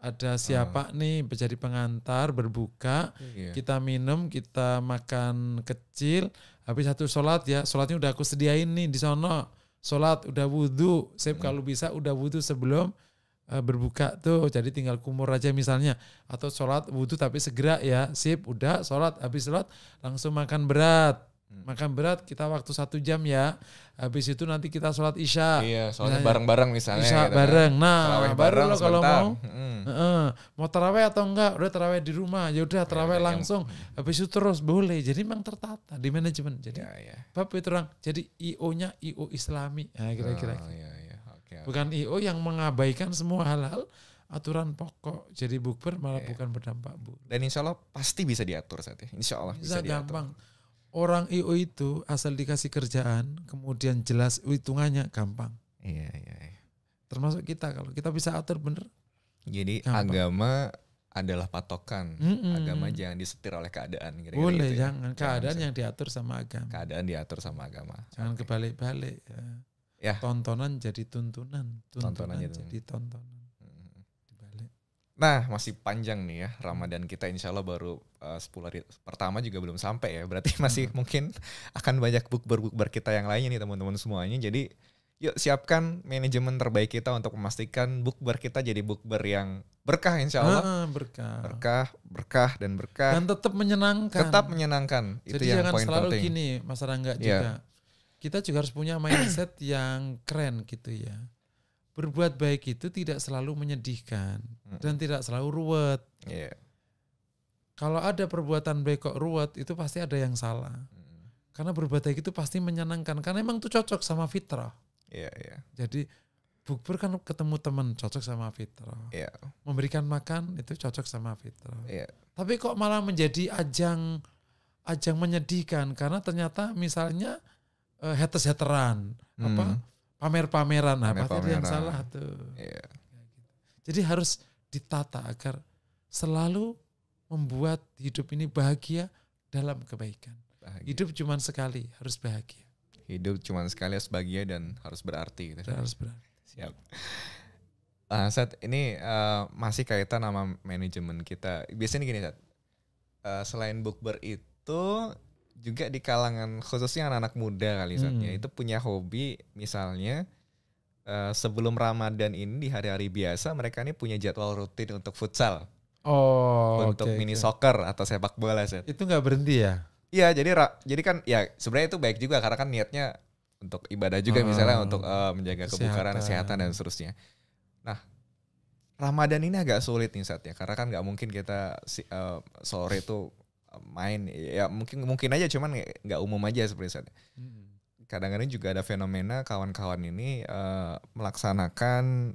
ada siapa uh. nih menjadi pengantar berbuka yeah. kita minum kita makan kecil habis satu sholat ya sholatnya udah aku sediain nih di sono sholat udah wudhu sip hmm. kalau bisa udah wudhu sebelum uh, berbuka tuh jadi tinggal kumur aja misalnya atau sholat wudhu tapi segera ya sip udah sholat habis sholat langsung makan berat Hmm. Makan berat kita waktu satu jam ya. Habis itu nanti kita sholat isya. Iya, sholatnya bareng-bareng misalnya. Isya gitu ya. bareng. Kan? Nah, bareng lo kalau mau. Hmm. Uh, mau terawih atau enggak? Udah terawih di rumah. Ya udah iya, terawih ya, langsung. Yang... Hmm. Habis itu terus boleh. Jadi memang tertata di manajemen. Jadi ya, ya. terang Jadi IO-nya IO Islami. Nah, kira-kira. Oh, gitu. ya, ya. Okay, okay. Bukan IO yang mengabaikan semua hal hal aturan pokok. Jadi bukber malah ya. bukan berdampak bu. Dan insya Allah pasti bisa diatur saatnya. Insya Allah bisa, bisa diatur. gampang orang IO itu asal dikasih kerjaan, kemudian jelas hitungannya gampang. Iya, iya, iya. Termasuk kita kalau kita bisa atur bener. Jadi gampang. agama adalah patokan. Mm-mm. Agama jangan disetir oleh keadaan. Kira-kira gitu Boleh, gitu ya. jangan. Keadaan jangan yang diatur sama agama. Keadaan diatur sama agama. Jangan kebalik-balik. Ya. ya. Tontonan jadi tuntunan. Tuntunan, tontonan jadi tontonan. Nah, masih panjang nih ya Ramadan kita insya Allah baru eh, uh, 10 hari pertama juga belum sampai ya. Berarti masih hmm. mungkin akan banyak bukber-bukber kita yang lainnya nih teman-teman semuanya. Jadi yuk siapkan manajemen terbaik kita untuk memastikan bukber kita jadi bukber yang berkah insya Allah. Ah, berkah. Berkah, berkah dan berkah. Dan tetap menyenangkan. Tetap menyenangkan. Jadi Itu yang jangan poin selalu penting. gini Mas Rangga iya. juga. Yeah. Kita juga harus punya mindset yang keren gitu ya berbuat baik itu tidak selalu menyedihkan hmm. dan tidak selalu ruwet. Yeah. Kalau ada perbuatan baik kok ruwet itu pasti ada yang salah. Hmm. Karena berbuat baik itu pasti menyenangkan karena emang tuh cocok sama fitrah. Yeah, yeah. Jadi bukber kan ketemu temen cocok sama fitrah. Yeah. Memberikan makan itu cocok sama fitrah. Yeah. Tapi kok malah menjadi ajang ajang menyedihkan karena ternyata misalnya uh, eh, haters hateran hmm. apa mm pamer-pameran apa nah, pamer -pameran. yang salah tuh yeah. Ya, gitu. jadi harus ditata agar selalu membuat hidup ini bahagia dalam kebaikan bahagia. hidup cuma sekali harus bahagia hidup cuma sekali harus bahagia dan harus berarti gitu. harus berarti siap Uh, Seth, ini uh, masih kaitan sama manajemen kita. Biasanya gini, Seth. Uh, selain bukber itu juga di kalangan khususnya anak-anak muda kali saatnya hmm. itu punya hobi misalnya uh, sebelum Ramadan ini di hari-hari biasa mereka ini punya jadwal rutin untuk futsal. Oh, untuk okay, mini okay. soccer atau sepak bola set. Itu nggak berhenti ya? Iya, jadi ra, jadi kan ya sebenarnya itu baik juga karena kan niatnya untuk ibadah juga oh, misalnya untuk uh, menjaga kebukaran, kesehatan dan seterusnya. Nah, Ramadan ini agak sulit nih saatnya karena kan nggak mungkin kita uh, sore itu main ya mungkin mungkin aja cuman nggak umum aja seperti saat hmm. kadang-kadang juga ada fenomena kawan-kawan ini uh, melaksanakan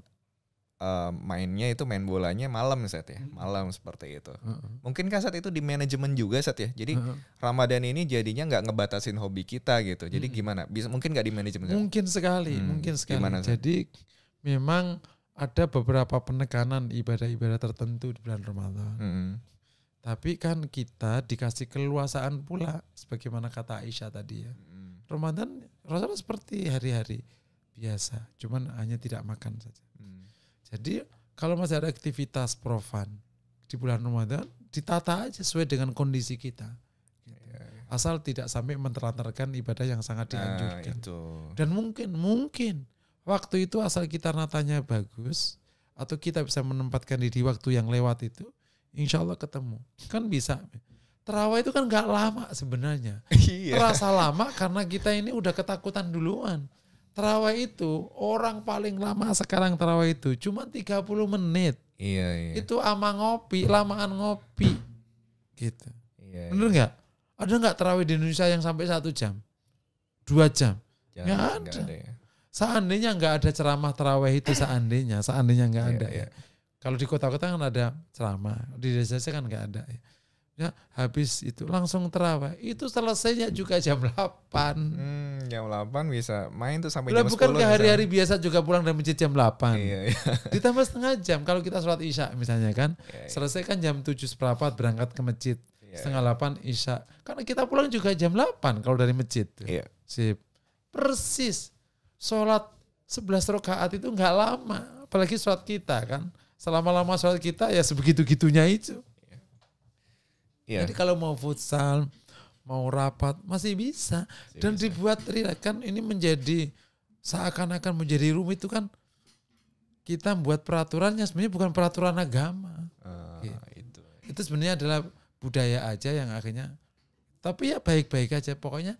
uh, mainnya itu main bolanya malam saat ya hmm. malam seperti itu uh-huh. mungkin saat itu di manajemen juga saat ya jadi uh-huh. ramadan ini jadinya nggak ngebatasin hobi kita gitu jadi uh gimana bisa mungkin nggak di manajemen mungkin sekali hmm, mungkin sekali gimana, jadi memang ada beberapa penekanan ibadah-ibadah tertentu di bulan ramadan uh tapi kan kita dikasih keluasaan pula sebagaimana kata Aisyah tadi ya. Hmm. Ramadan rasanya seperti hari-hari biasa, cuman hanya tidak makan saja. Hmm. Jadi kalau masih ada aktivitas profan di bulan Ramadan ditata aja sesuai dengan kondisi kita. Gitu. Iya, iya. Asal tidak sampai menterlantarkan ibadah yang sangat nah, dianjurkan. Nah, itu. Dan mungkin mungkin waktu itu asal kita natanya bagus atau kita bisa menempatkan diri waktu yang lewat itu insya Allah ketemu. Kan bisa. Terawih itu kan gak lama sebenarnya. Iya. Terasa lama karena kita ini udah ketakutan duluan. Terawih itu orang paling lama sekarang terawih itu cuma 30 menit. Iya, iya. Itu ama ngopi, lamaan ngopi. Gitu. Iya, iya. Bener nggak? Ada gak terawih di Indonesia yang sampai satu jam? Dua jam? Jangan, nggak ada. Gak ada ya. Seandainya gak ada ceramah terawih itu seandainya, seandainya gak iya, ada ya. iya, kalau di kota-kota kan ada ceramah, di desa saya kan nggak ada. Ya, ya habis itu langsung terawih. Itu selesainya juga jam 8. Hmm, jam 8 bisa main tuh sampai jam jam bukan 10. Bukan hari-hari biasa juga pulang dari masjid jam 8. Iya, iya. Ditambah setengah jam kalau kita sholat Isya misalnya kan. Iya, iya. Selesai kan jam 7 seperempat berangkat ke masjid. Iya, iya. setengah iya. 8 Isya. Karena kita pulang juga jam 8 kalau dari masjid. Iya. Sip. Persis. Sholat 11 rakaat itu nggak lama. Apalagi sholat kita kan selama-lama soal kita ya sebegitu-gitunya itu. Yeah. Jadi kalau mau futsal, mau rapat masih bisa masih dan bisa. dibuat rileks kan ini menjadi seakan-akan menjadi rumit itu kan kita buat peraturannya sebenarnya bukan peraturan agama. Uh, gitu. Itu itu sebenarnya adalah budaya aja yang akhirnya tapi ya baik-baik aja pokoknya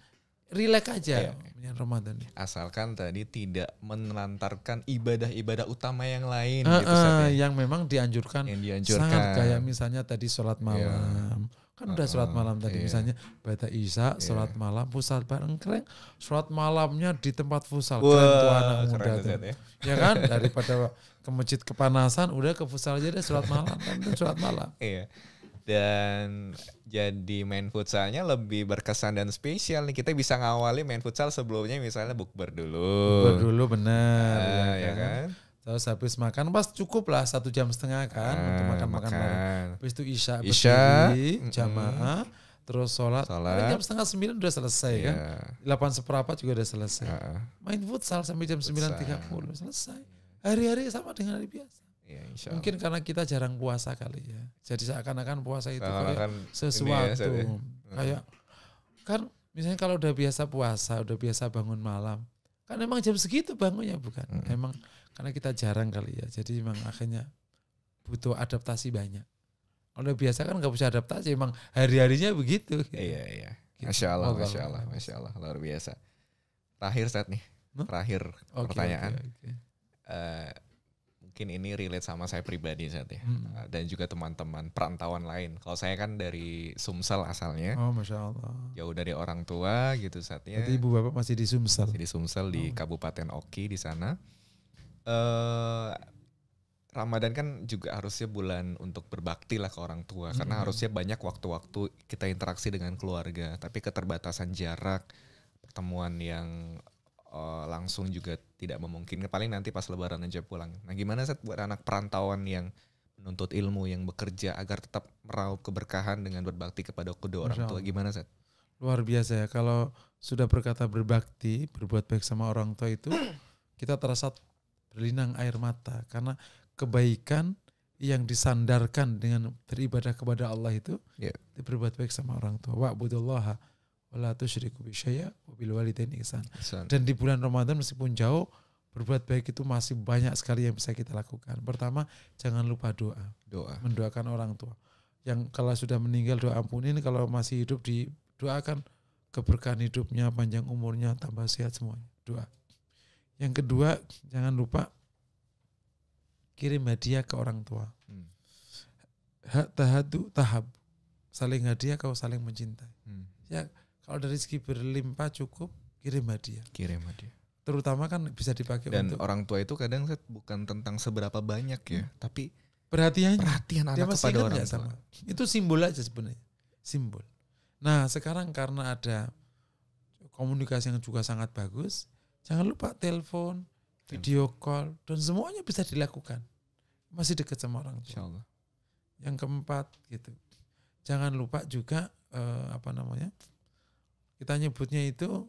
relax aja ya. Ramadan. Asalkan tadi tidak menelantarkan ibadah-ibadah utama yang lain uh, gitu uh, yang memang dianjurkan. Yang dianjurkan. Sangat kayak misalnya tadi sholat iya. malam. Kan udah sholat malam tadi yeah. misalnya baca isya, yeah. sholat malam pusat bareng keren. Sholat malamnya di tempat pusat wow, keren anak muda tuh. Ya. ya kan daripada ke masjid kepanasan udah ke pusat aja deh sholat malam kan sholat malam. Iya dan jadi main futsalnya lebih berkesan dan spesial nih kita bisa ngawali main futsal sebelumnya misalnya bukber dulu bukber dulu bener nah, ya, ya kan, kan? Terus habis makan pas cukup lah satu jam setengah kan ah, untuk makan makan bareng. Habis itu isya, isya jam jamaah, mm -hmm. terus sholat. sholat. Jam setengah sembilan udah selesai yeah. kan. Iya. Delapan seperempat juga udah selesai. Main futsal sampai jam sembilan tiga puluh selesai. Hari-hari sama dengan hari biasa. Ya, Mungkin karena kita jarang puasa kali ya. Jadi seakan-akan puasa itu nah, kayak ya, sesuatu. Ya, kayak kan misalnya kalau udah biasa puasa, udah biasa bangun malam, kan emang jam segitu bangunnya bukan? Hmm. Emang karena kita jarang kali ya. Jadi emang akhirnya butuh adaptasi banyak. Kalau biasa kan nggak bisa adaptasi, emang hari-harinya begitu. Gitu. Iya iya. Gitu. Masya Allah, oh, masya Allah, masya Allah, luar biasa. Terakhir saat nih, terakhir okay, pertanyaan. Okay, okay. Uh, eh, mungkin ini relate sama saya pribadi saat ya hmm. Eh, dan juga teman-teman perantauan lain. Kalau saya kan dari Sumsel asalnya. Oh, masya Allah. Jauh dari orang tua gitu saatnya. Jadi ibu bapak masih di Sumsel. Masih di Sumsel oh. di Kabupaten Oki di sana. Uh, Ramadan kan juga harusnya bulan untuk berbakti lah ke orang tua hmm. karena harusnya banyak waktu-waktu kita interaksi dengan keluarga tapi keterbatasan jarak pertemuan yang uh, langsung juga tidak memungkinkan. Paling nanti pas lebaran aja pulang. Nah gimana set buat anak perantauan yang menuntut ilmu, yang bekerja agar tetap meraup keberkahan dengan berbakti kepada kedua orang tua. Gimana set? Luar biasa ya. Kalau sudah berkata berbakti, berbuat baik sama orang tua itu kita terasa berlinang air mata karena kebaikan yang disandarkan dengan beribadah kepada Allah itu yeah. berbuat baik sama orang tua. Wa budullaha wala tusyriku ihsan. Dan di bulan Ramadan meskipun jauh berbuat baik itu masih banyak sekali yang bisa kita lakukan. Pertama, jangan lupa doa. Doa. Mendoakan orang tua. Yang kalau sudah meninggal doa ampunin, kalau masih hidup didoakan keberkahan hidupnya, panjang umurnya, tambah sehat semuanya. Doa. Yang kedua, jangan lupa kirim hadiah ke orang tua. Hmm. tahadu tahab. Saling hadiah kau saling mencintai. Hmm. Ya, kalau dari segi berlimpah cukup kirim hadiah kirim hadiah terutama kan bisa dipakai dan untuk orang tua itu kadang bukan tentang seberapa banyak ya hmm. tapi perhatiannya. perhatian anak kepada orang tua sama. itu simbol aja sebenarnya simbol nah sekarang karena ada komunikasi yang juga sangat bagus jangan lupa telepon video call dan semuanya bisa dilakukan masih dekat sama orang tua Insyaallah. yang keempat gitu jangan lupa juga eh, apa namanya kita nyebutnya itu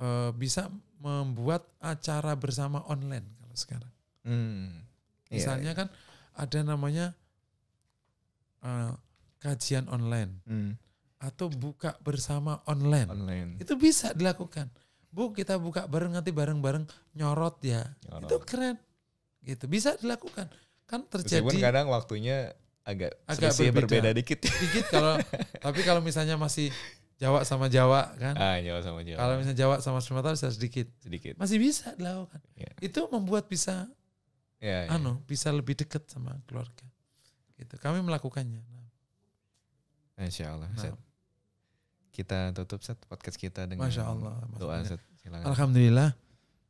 e, bisa membuat acara bersama online kalau sekarang. Hmm. Iya, misalnya yeah, kan ada namanya uh, kajian online hmm. atau buka bersama online. online. Itu bisa dilakukan. Bu kita buka bareng nanti bareng-bareng nyorot ya. Nyorot. Itu keren. Gitu bisa dilakukan. Kan terjadi. Meskipun kadang waktunya agak agak berbeda, berbeda dikit. Dikit kalau tapi kalau misalnya masih Jawa sama Jawa kan? Ah, Jawa sama Jawa. Kalau misalnya Jawa sama Sumatera bisa sedikit. Sedikit. Masih bisa dilakukan. Yeah. Itu membuat bisa ya, yeah. anu, bisa lebih dekat sama keluarga. Gitu. Kami melakukannya. Insya Allah. Nah. nah. Kita tutup set podcast kita dengan Masya Allah, doa set. Silakan. Alhamdulillah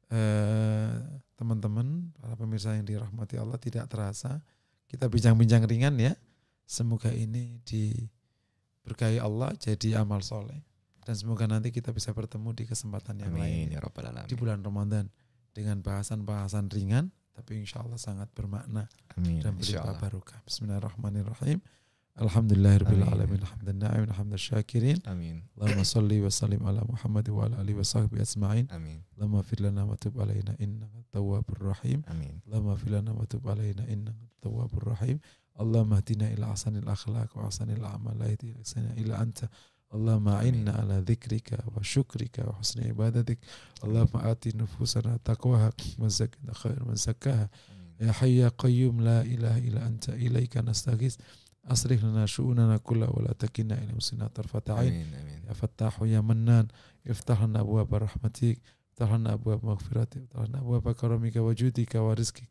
teman eh, teman-teman para pemirsa yang dirahmati Allah tidak terasa kita bincang-bincang ringan ya. Semoga ini di diberkahi Allah jadi amal soleh dan semoga nanti kita bisa bertemu di kesempatan yang Amin, lain ya, ya Rabbal Alamin. di bulan Ramadan dengan bahasan-bahasan ringan tapi insya Allah sangat bermakna Amin, dan berita barokah. Bismillahirrahmanirrahim. Alhamdulillahirrahmanirrahim. Alhamdulillahirrahmanirrahim. Alhamdulillahirrahmanirrahim Amin. Allahumma salli wa sallim ala Muhammad wa ala alihi wa sahbihi asma'in. Amin. Allahumma fir lana wa tub alayna innaka tawabur rahim. Amin. Allahumma fir lana wa tub alayna innaka tawabur rahim. اللهم اهدنا إلى أحسن الأخلاق وأحسن الأعمال لا يهدينا إلا أنت اللهم أعنا على ذكرك وشكرك وحسن عبادتك اللهم آت نفوسنا تقواها وزكنا خير من زكاها يا حي يا قيوم لا إله إلا أنت إليك نستغيث أصلح لنا شؤوننا كلها ولا تكلنا إلى مسلمنا طرفة عين أمين أمين. يا فتاح يا منان افتح لنا أبواب رحمتك افتح لنا أبواب مغفرتك افتح لنا أبواب كرمك وجودك ورزقك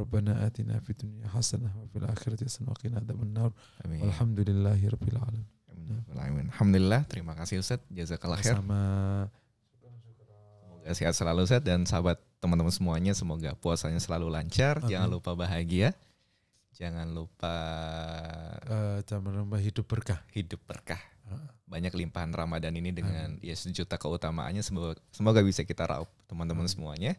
ربنا آتنا في الدنيا حسنة وفي الآخرة حسنة وقنا عذاب النار Amin. والحمد لله رب العالمين Amin. Alhamdulillah, terima kasih Ustaz. Jazakallah khair. Sama. Semoga sehat selalu Ustaz dan sahabat teman-teman semuanya semoga puasanya selalu lancar. Amin. Jangan lupa bahagia. Jangan lupa uh, eh, lupa hidup berkah. Hidup berkah. Ah. Banyak limpahan Ramadan ini dengan Amin. ya sejuta keutamaannya semoga, semoga bisa kita raup teman-teman semuanya.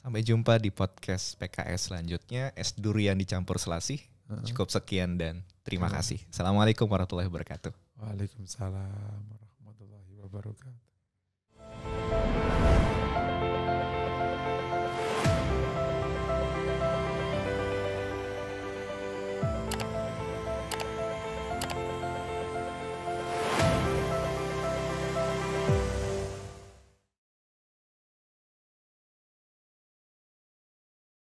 Sampai jumpa di podcast PKS selanjutnya. Es durian dicampur selasih. Cukup sekian dan terima kasih. Assalamualaikum warahmatullahi wabarakatuh. Waalaikumsalam warahmatullahi wabarakatuh.